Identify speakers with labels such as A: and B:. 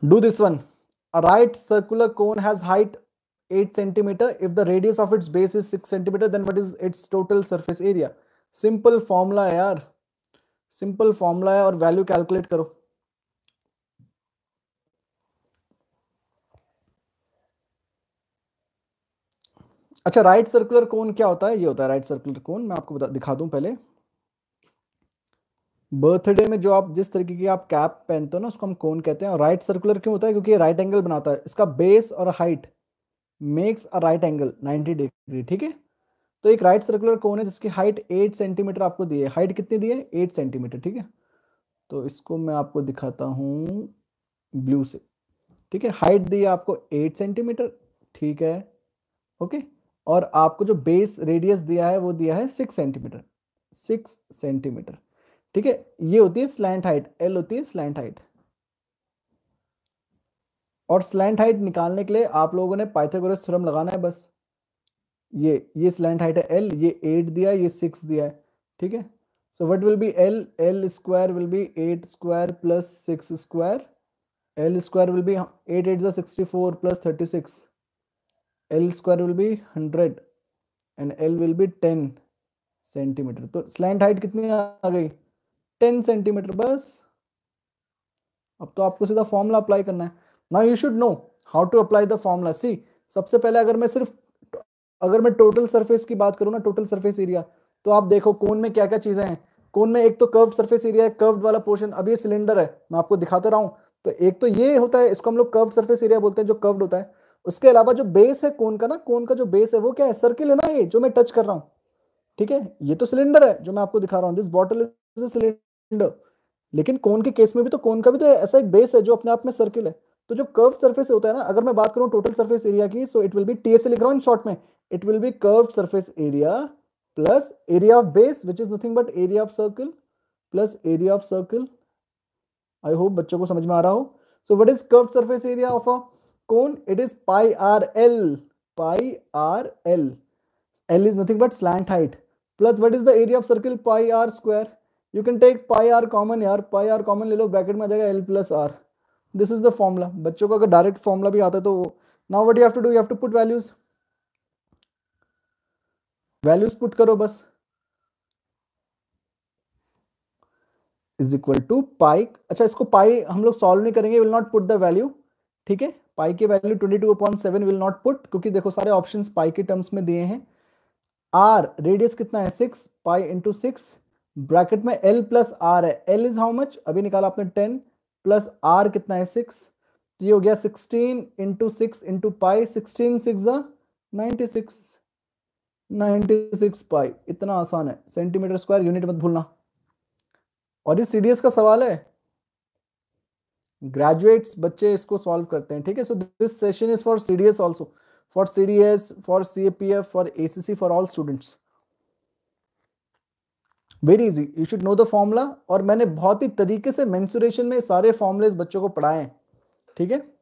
A: Do this one. A right circular cone has height 8 centimeter. If the radius of its base is 6 centimeter, then what is its total surface area? Simple formula है Simple formula है और value calculate karo अच्छा right circular cone क्या होता है ये होता है राइट सर्कुलर कोन मैं आपको बता दिखा दूं पहले बर्थडे में जो आप जिस तरीके की आप कैप पहनते हो ना उसको हम कोन कहते हैं और राइट सर्कुलर क्यों होता है क्योंकि राइट एंगल बनाता है इसका बेस और height makes a right angle 90 degree ठीक है तो एक राइट सर्कुलर कोन है जिसकी हाइट 8 सेंटीमीटर आपको दी है हाइट कितनी दी है एट सेंटीमीटर ठीक है तो इसको मैं आपको दिखाता हूँ ब्लू से ठीक है हाइट दी है आपको एट सेंटीमीटर ठीक है ओके okay? और आपको जो बेस रेडियस दिया है वो दिया है सिक्स सेंटीमीटर सिक्स सेंटीमीटर ठीक है ये होती है स्लैंट हाइट एल होती है स्लैंट हाइट और स्लैंड हाइट निकालने के लिए आप लोगों ने पाइथागोरस थ्योरम लगाना है बस ये ये स्लैंट हाइट है एल ये एट दिया है ये सिक्स दिया है ठीक है so what will be L L square will be eight square plus six square L square will be eight eight sixty four plus thirty six L square will be hundred and L will be ten centimetre तो slant height कितनी आ गई ten centimetre बस अब तो आपको सीधा formula apply करना है ना you should know how to apply the formula see सबसे पहले अगर मैं सिर्फ अगर मैं टोटल सरफेस की बात करूं ना टोटल सरफेस एरिया तो आप देखो कोन में क्या क्या चीजें हैं कौन में एक तो कर्व्ड सरफेस एरिया है कर्व्ड वाला पोर्शन अब ये सिलेंडर है मैं आपको दिखाता रहा हूँ तो एक तो ये होता है इसको हम लोग कर्व सरफेस एरिया बोलते हैं जो कर्व होता है उसके अलावा जो बेस है कोन का ना कोन का जो बेस है वो क्या है सर्किल है ना ये जो मैं टच कर रहा हूँ ठीक है ये तो सिलेंडर है जो मैं आपको दिखा रहा हूँ दिस बॉटल इज सिलेंडर लेकिन कोन के केस में भी तो कोन का भी तो ऐसा एक बेस है जो अपने आप में सर्किल है तो जो कर्व सर्फेस होता है ना अगर मैं बात करूँ टोटल सर्फेस एरिया की so it will be T S लिख रहा हूँ इन शॉर्ट में it will be curve surface area plus area of base which is nothing but area of circle plus area of circle I hope बच्चों को समझ में आ रहा हो so what is curve surface area of a cone it is pi R L pi R L L is nothing but slant height plus what is the area of circle pi R square you can take pi R common यार pi R common ले लो bracket में आ जाएगा L plus R this is the formula बच्चों का अगर direct formula भी आता है तो now what you have have to put values values put करो बस इज इक्वल टू पाई अच्छा इसको पाई हम लोग सॉल्व नहीं करेंगे will not put the value ठीक है पाई की value twenty two upon seven will not put क्योंकि देखो सारे ऑप्शन पाई के टर्म्स में दिए हैं आर रेडियस कितना है six pi into six bracket में एल प्लस आर है एल इज हाउ मच अभी निकाला आपने टेन प्लस आर कितना है सिक्स तो ये हो गया sixteen into six into pi sixteen six ninety six ninety six pi इतना आसान है सेंटीमीटर स्क्वायर यूनिट मत भूलना और ये सीडीएस का सवाल है ग्रेजुएट्स बच्चे इसको सॉल्व करते हैं ठीक है so this session is for C D S also for C D S for C A P F for A C C for all students very easy you should know the formula और मैंने बहुत ही तरीके से mensuration में सारे फॉर्मुले बच्चों को पढ़ाए हैं ठीक है